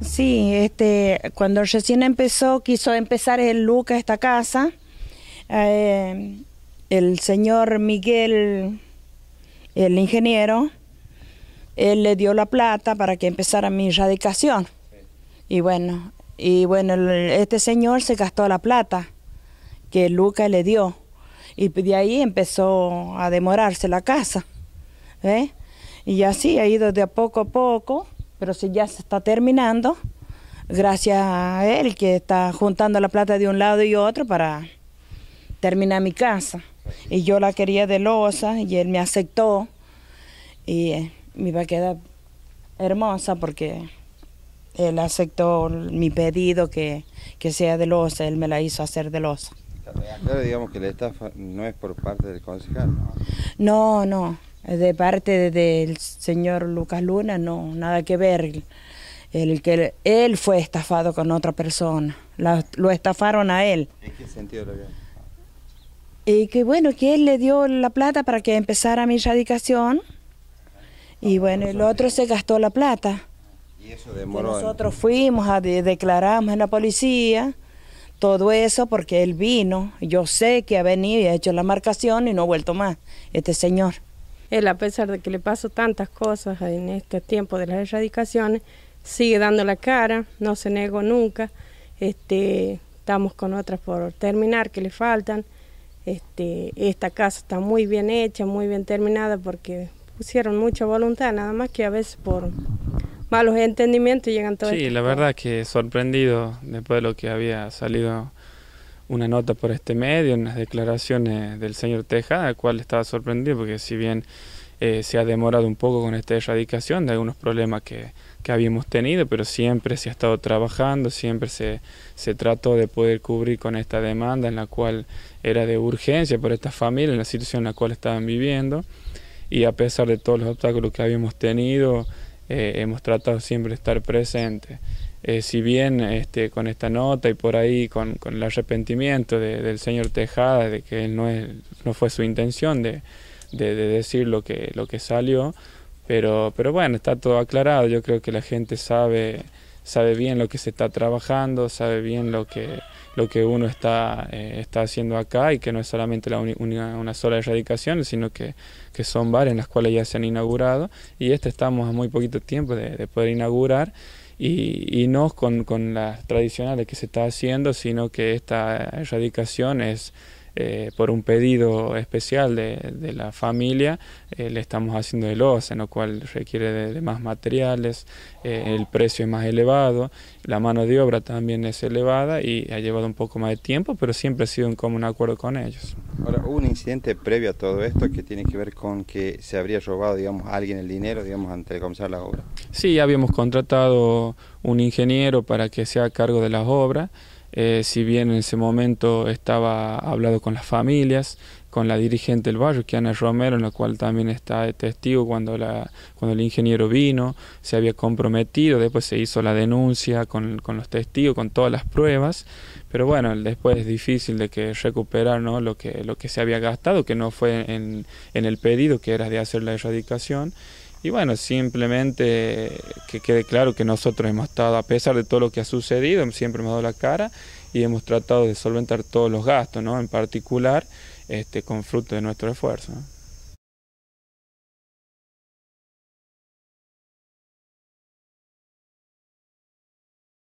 Sí, este, cuando recién empezó, quiso empezar el Luca esta casa. Eh, el señor Miguel, el ingeniero, él le dio la plata para que empezara mi radicación. Y bueno, y bueno, este señor se gastó la plata que Luca le dio. Y de ahí empezó a demorarse la casa. ¿eh? Y así ha ido de a poco a poco. Pero si ya se está terminando, gracias a él que está juntando la plata de un lado y otro para terminar mi casa. Y yo la quería de losa y él me aceptó y eh, me va a quedar hermosa porque él aceptó mi pedido que, sea de losa, él me la hizo hacer de losa. Pero digamos que la estafa no es por parte del concejal, ¿no? No, no. De parte del señor Lucas Luna, no, nada que ver. El que él fue estafado con otra persona. lo estafaron a él. ¿En qué sentido lo Y que bueno, que él le dio la plata para que empezara mi erradicación. Y ah, bueno, el otro se gastó la plata. Y eso demoró. nosotros fuimos, a declaramos en la policía todo eso porque él vino. Yo sé que ha venido y ha hecho la marcación y no ha vuelto más, este señor él, a pesar de que le pasó tantas cosas en este tiempo de las erradicaciones, sigue dando la cara, no se negó nunca. Este, estamos con otras por terminar que le faltan. Este, esta casa está muy bien hecha, muy bien terminada porque pusieron mucha voluntad, nada más que a veces por malos entendimientos llegan todos. Sí, la verdad que sorprendido después de lo que había salido una nota por este medio, en las declaraciones del señor Tejada, al cual estaba sorprendido, porque si bien eh, se ha demorado un poco con esta erradicación de algunos problemas que, habíamos tenido, pero siempre se ha estado trabajando, siempre se, trató de poder cubrir con esta demanda en la cual era de urgencia por esta familia, en la situación en la cual estaban viviendo, y a pesar de todos los obstáculos que habíamos tenido, eh, hemos tratado siempre de estar presentes. Eh, si bien este, con esta nota y por ahí con, el arrepentimiento del señor Tejada, de que no, fue su intención de, decir lo que, lo que salió, pero, pero bueno, está todo aclarado, yo creo que la gente sabe, sabe bien lo que se está trabajando, sabe bien lo que, uno eh, está, haciendo acá y que no es solamente la una, sola erradicación, sino que, son varias en las cuales ya se han inaugurado y este estamos a muy poquito tiempo de poder inaugurar y, no con, con las tradicionales que se está haciendo, sino que esta erradicación es eh, por un pedido especial de, la familia, eh, le estamos haciendo el OSE, en lo cual requiere de, más materiales, eh, el precio es más elevado, la mano de obra también es elevada y ha llevado un poco más de tiempo, pero siempre ha sido en común acuerdo con ellos. Ahora, hubo un incidente previo a todo esto que tiene que ver con que se habría robado, digamos, a alguien el dinero, digamos, antes de comenzar la obra. Sí, habíamos contratado un ingeniero para que sea haga cargo de las obras. Eh, si bien en ese momento estaba hablado con las familias, con la dirigente del barrio, Kiana Romero, en la cual también está testigo cuando, cuando el ingeniero vino, se había comprometido, después se hizo la denuncia con, los testigos, con todas las pruebas, pero bueno, después es difícil de que recuperar ¿no? lo, que, lo que se había gastado, que no fue en, en el pedido, que era de hacer la erradicación. Y bueno, simplemente que quede claro que nosotros hemos estado, a pesar de todo lo que ha sucedido, siempre hemos dado la cara y hemos tratado de solventar todos los gastos, ¿no? En particular, este, con fruto de nuestro esfuerzo.